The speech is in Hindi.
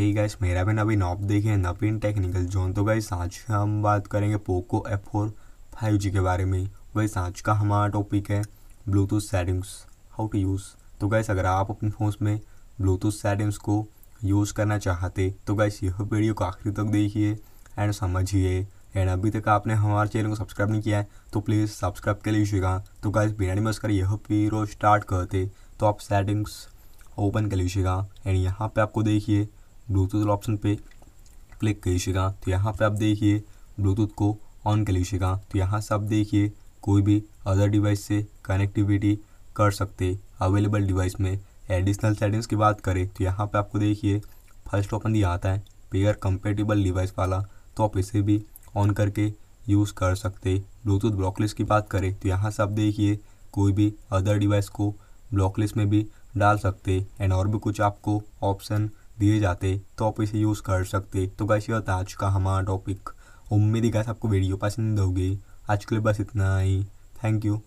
ही गाइस मेरा भी नवीन आप देखे नवीन टेक्निकल जोन तो गाइस आज हम बात करेंगे Poco F four five G के बारे में वही आज का हमारा टॉपिक है Bluetooth settings how to use तो गैस अगर आप अपने फ़ोन में ब्लूटूथ सेटिंग्स को यूज़ करना चाहते तो गैस यह वीडियो को आखिरी तक देखिए एंड समझिए एंड अभी तक आपने हमारे चैनल को सब्सक्राइब नहीं किया है तो प्लीज़ सब्सक्राइब कर लीजिएगा तो गैस बिना नहीं कर यह वीडियो स्टार्ट करते तो आप सेटिंग्स ओपन कर लीजिएगा एंड यहाँ पे आपको देखिए ब्लूटूथ ऑप्शन पे क्लिक लीजिएगा तो यहाँ पे आप देखिए ब्लूटूथ को ऑन कर लीजिएगा तो यहाँ से आप देखिए कोई भी अदर डिवाइस से कनेक्टिविटी कर सकते अवेलेबल डिवाइस में एडिशनल सेटिंग्स की बात करें तो यहाँ पे आपको देखिए फर्स्ट ऑप्शन दिया आता है पेयर कंपेटेबल डिवाइस वाला तो आप इसे भी ऑन करके यूज़ कर सकते ब्लूटूथ ब्लॉकलिस्ट की बात करें तो यहाँ से आप देखिए कोई भी अदर डिवाइस को ब्लॉकलिस्ट में भी डाल सकते एंड और भी कुछ आपको ऑप्शन दिए जाते तो आप इसे यूज़ कर सकते तो गाइस ये होता आज का हमारा टॉपिक उम्मीद ही गाइस आपको वीडियो पसंद होगी आज के लिए बस इतना ही थैंक यू